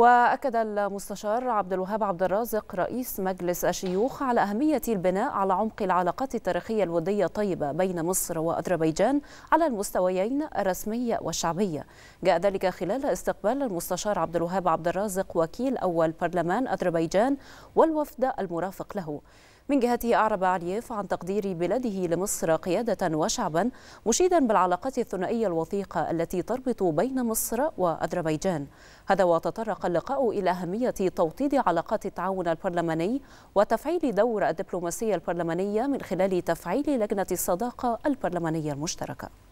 وأكد المستشار عبد الوهاب عبد الرازق رئيس مجلس الشيوخ على أهمية البناء على عمق العلاقات التاريخية الودية الطيبة بين مصر وأذربيجان على المستويين الرسمي والشعبي جاء ذلك خلال استقبال المستشار عبد الوهاب عبد الرازق وكيل أول برلمان أذربيجان والوفد المرافق له من جهته أعرب علييف عن تقدير بلاده لمصر قيادة وشعبا مشيدا بالعلاقات الثنائية الوثيقة التي تربط بين مصر وأذربيجان هذا وتطرق اللقاء إلى أهمية توطيد علاقات التعاون البرلماني وتفعيل دور الدبلوماسية البرلمانية من خلال تفعيل لجنة الصداقة البرلمانية المشتركة